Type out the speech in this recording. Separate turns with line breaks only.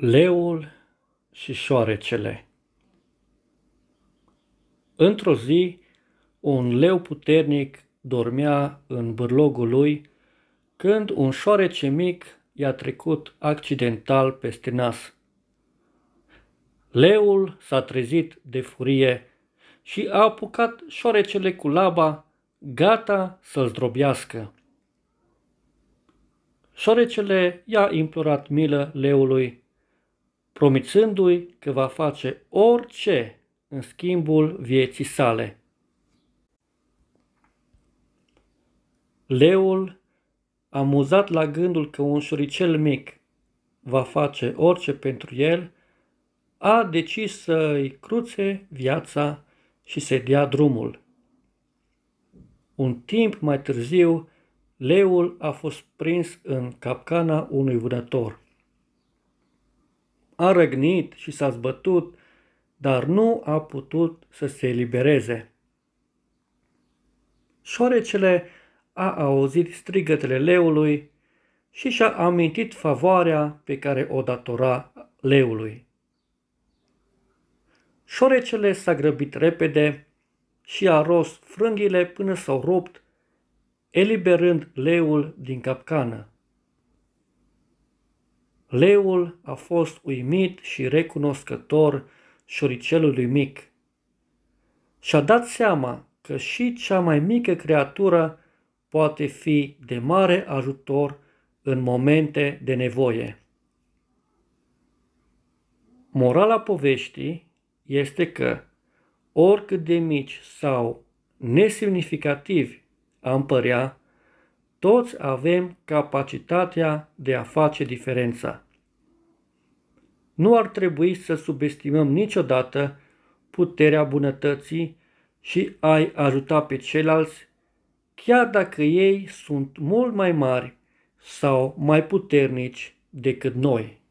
Leul și șoarecele Într-o zi, un leu puternic dormea în bârlogul lui când un șoarece mic i-a trecut accidental peste nas. Leul s-a trezit de furie și a apucat șoarecele cu laba, gata să-l zdrobească. Șoarecele i-a implorat milă leului promițându-i că va face orice în schimbul vieții sale. Leul, amuzat la gândul că un șuricel mic va face orice pentru el, a decis să-i cruțe viața și să-i dea drumul. Un timp mai târziu, leul a fost prins în capcana unui vânător a răgnit și s-a zbătut, dar nu a putut să se elibereze. Șoarecele a auzit strigătele leului și și-a amintit favoarea pe care o datora leului. Șorecele s-a grăbit repede și a rost frânghile până s-au rupt, eliberând leul din capcană. Leul a fost uimit și recunoscător șoricelului mic. Și-a dat seama că și cea mai mică creatură poate fi de mare ajutor în momente de nevoie. Morala poveștii este că, oricât de mici sau nesemnificativi am părea, toți avem capacitatea de a face diferența. Nu ar trebui să subestimăm niciodată puterea bunătății și ai ajuta pe ceilalți, chiar dacă ei sunt mult mai mari sau mai puternici decât noi.